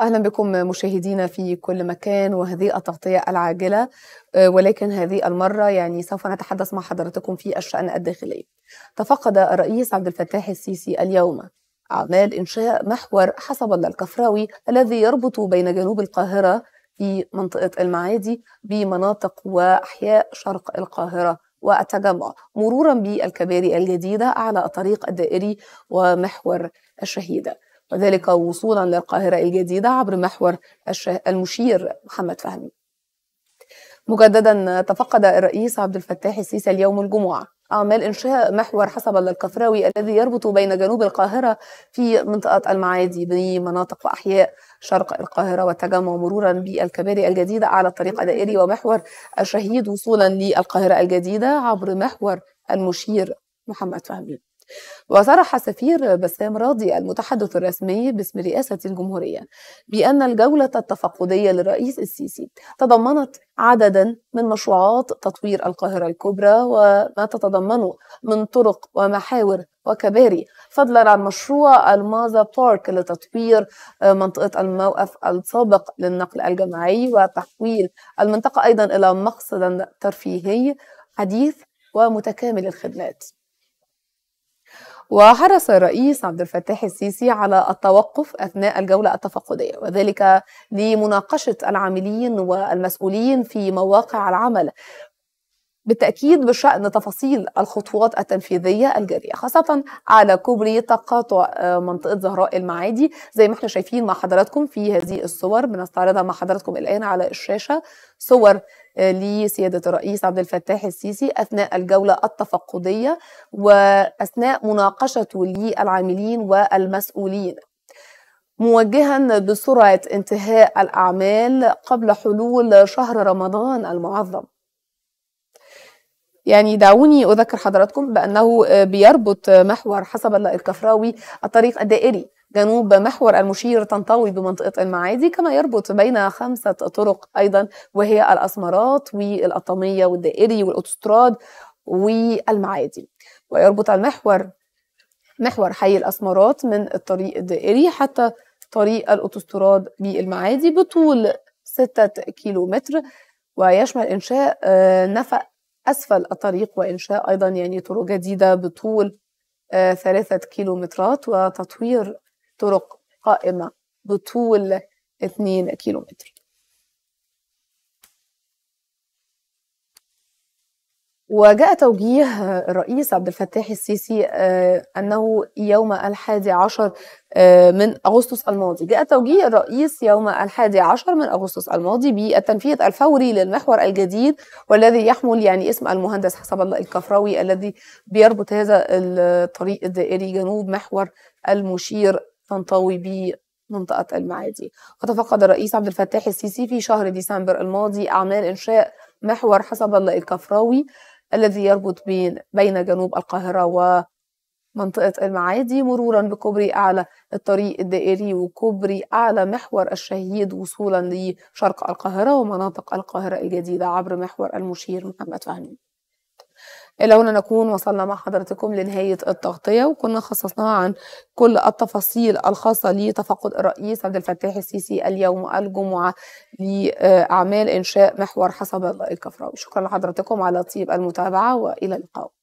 أهلا بكم مشاهدينا في كل مكان وهذه التغطية العاجلة آه، ولكن هذه المرة يعني سوف نتحدث مع حضرتكم في الشأن الداخلي تفقد الرئيس عبد الفتاح السيسي اليوم أعمال إنشاء محور حسب الله الكفراوي الذي يربط بين جنوب القاهرة في منطقة المعادي بمناطق وأحياء شرق القاهرة والتجمع مرورا بالكباري الجديدة على الطريق الدائري ومحور الشهيده وذلك وصولا للقاهرة الجديدة عبر محور المشير محمد فهمي مجددا تفقد الرئيس عبد الفتاح السيسي اليوم الجمعة أعمال إنشاء محور حسب للكفراوي الذي يربط بين جنوب القاهرة في منطقة المعادي بمناطق وأحياء شرق القاهرة والتجمع مرورا بالكباري الجديدة على الطريق الدائري ومحور الشهيد وصولا للقاهرة الجديدة عبر محور المشير محمد فهمي وصرح السفير بسام راضي المتحدث الرسمي باسم رئاسة الجمهورية بأن الجولة التفقدية للرئيس السيسي تضمنت عددا من مشروعات تطوير القاهرة الكبرى وما تتضمنه من طرق ومحاور وكباري فضلا عن مشروع المازا بارك لتطوير منطقة الموقف السابق للنقل الجماعي وتحويل المنطقة أيضا إلى مقصد ترفيهي حديث ومتكامل الخدمات وحرص الرئيس عبد الفتاح السيسي على التوقف أثناء الجولة التفقدية وذلك لمناقشة العاملين والمسؤولين في مواقع العمل بالتأكيد بشأن تفاصيل الخطوات التنفيذية الجارية خاصة على كوبري تقاطع آه، منطقة زهراء المعادي زي ما احنا شايفين مع حضراتكم في هذه الصور بنستعرضها مع حضراتكم الآن على الشاشة صور لسيادة الرئيس عبد الفتاح السيسي أثناء الجولة التفقدية وأثناء مناقشته للعاملين والمسؤولين موجها بسرعة انتهاء الأعمال قبل حلول شهر رمضان المعظم يعني دعوني أذكر حضراتكم بأنه آه، بيربط محور حسب الكفراوي الطريق الدائري جنوب محور المشير تنطوي بمنطقة المعادي كما يربط بين خمسة طرق أيضا وهي الأسمرات والقطامية والدائري والأوتوستراد والمعادي ويربط المحور محور حي الأسمرات من الطريق الدائري حتى طريق الأوتوستراد بالمعادي بطول ستة كيلومتر ويشمل إنشاء آه، نفق أسفل الطريق وإنشاء أيضا يعني طرق جديدة بطول آه، ثلاثة كيلومترات وتطوير طرق قائمة بطول 2 كيلومتر وجاء توجيه الرئيس عبد الفتاح السيسي آه، أنه يوم الحادي عشر آه، من أغسطس الماضي جاء توجيه الرئيس يوم الحادي عشر من أغسطس الماضي بالتنفيذ الفوري للمحور الجديد والذي يحمل يعني اسم المهندس حسب الله الكفراوي الذي بيربط هذا الطريق الدائري جنوب محور المشير طنطاوي بمنطقة المعادي وتفقد الرئيس عبد الفتاح السيسي في شهر ديسمبر الماضي أعمال إنشاء محور حسب الله الكفراوي الذي يربط بين بين جنوب القاهرة ومنطقة المعادي مرورا بكوبري أعلى الطريق الدائري وكوبري أعلى محور الشهيد وصولا لشرق القاهرة ومناطق القاهرة الجديدة عبر محور المشير محمد فهمي إلى هنا نكون وصلنا مع حضرتكم لنهاية التغطية وكنا خصصناها عن كل التفاصيل الخاصة لتفقد الرئيس عبد الفتاح السيسي اليوم الجمعة لأعمال إنشاء محور حسب الكفراوي شكرا لحضرتكم على طيب المتابعة وإلى اللقاء